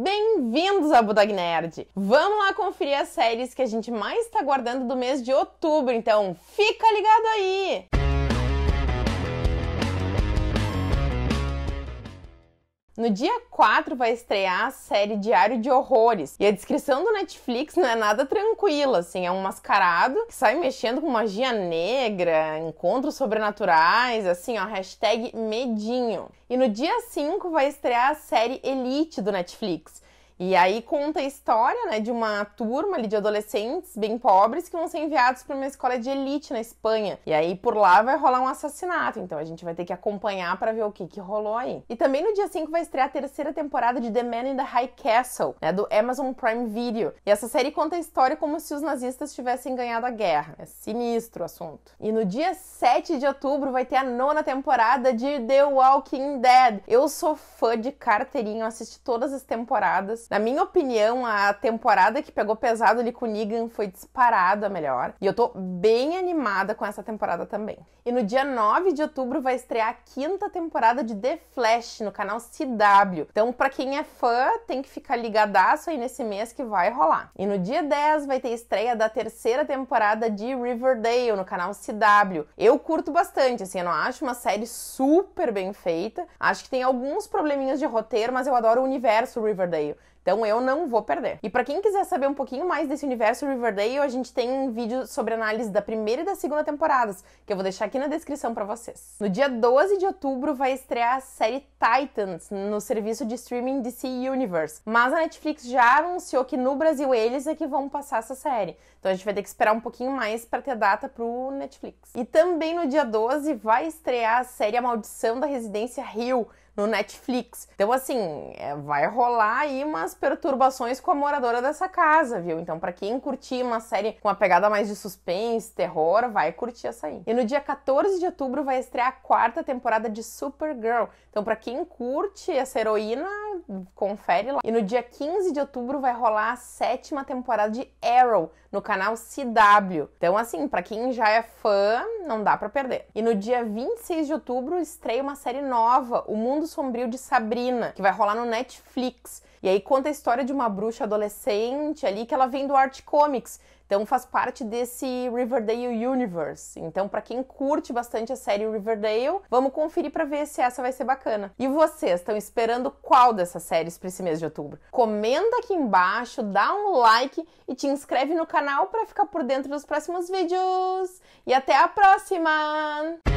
Bem-vindos a Budog Nerd! Vamos lá conferir as séries que a gente mais está guardando do mês de outubro, então fica ligado aí! No dia 4 vai estrear a série Diário de Horrores. E a descrição do Netflix não é nada tranquila, assim, é um mascarado que sai mexendo com magia negra, encontros sobrenaturais, assim, ó, hashtag medinho. E no dia 5 vai estrear a série Elite do Netflix. E aí conta a história né, de uma turma ali de adolescentes bem pobres que vão ser enviados para uma escola de elite na Espanha. E aí por lá vai rolar um assassinato, então a gente vai ter que acompanhar para ver o que, que rolou aí. E também no dia 5 vai estrear a terceira temporada de The Man in the High Castle, né, do Amazon Prime Video. E essa série conta a história como se os nazistas tivessem ganhado a guerra. É sinistro o assunto. E no dia 7 de outubro vai ter a nona temporada de The Walking Dead. Eu sou fã de carteirinho, assisti todas as temporadas. Na minha opinião, a temporada que pegou pesado ali com o Negan foi disparada a melhor. E eu tô bem animada com essa temporada também. E no dia 9 de outubro vai estrear a quinta temporada de The Flash no canal CW. Então, para quem é fã, tem que ficar ligadaço aí nesse mês que vai rolar. E no dia 10 vai ter estreia da terceira temporada de Riverdale no canal CW. Eu curto bastante, assim, eu não acho uma série super bem feita. Acho que tem alguns probleminhas de roteiro, mas eu adoro o universo Riverdale. Então eu não vou perder. E para quem quiser saber um pouquinho mais desse universo Riverdale, a gente tem um vídeo sobre análise da primeira e da segunda temporadas, que eu vou deixar aqui na descrição para vocês. No dia 12 de outubro vai estrear a série Titans no serviço de streaming DC Universe, mas a Netflix já anunciou que no Brasil eles é que vão passar essa série. Então a gente vai ter que esperar um pouquinho mais para ter data pro Netflix. E também no dia 12 vai estrear a série A Maldição da Residência Hill no Netflix. Então, assim, é, vai rolar aí umas perturbações com a moradora dessa casa, viu? Então, para quem curtir uma série com uma pegada mais de suspense, terror, vai curtir essa aí. E no dia 14 de outubro vai estrear a quarta temporada de Supergirl. Então, para quem curte essa heroína, confere lá. E no dia 15 de outubro vai rolar a sétima temporada de Arrow no canal CW. Então, assim, para quem já é fã, não dá para perder. E no dia 26 de outubro estreia uma série nova, O Mundo Sombrio de Sabrina, que vai rolar no Netflix. E aí conta a história de uma bruxa adolescente ali que ela vem do Art Comics, então faz parte desse Riverdale Universe. Então, para quem curte bastante a série Riverdale, vamos conferir para ver se essa vai ser bacana. E vocês estão esperando qual dessas séries para esse mês de outubro? Comenta aqui embaixo, dá um like e te inscreve no canal para ficar por dentro dos próximos vídeos. E até a próxima!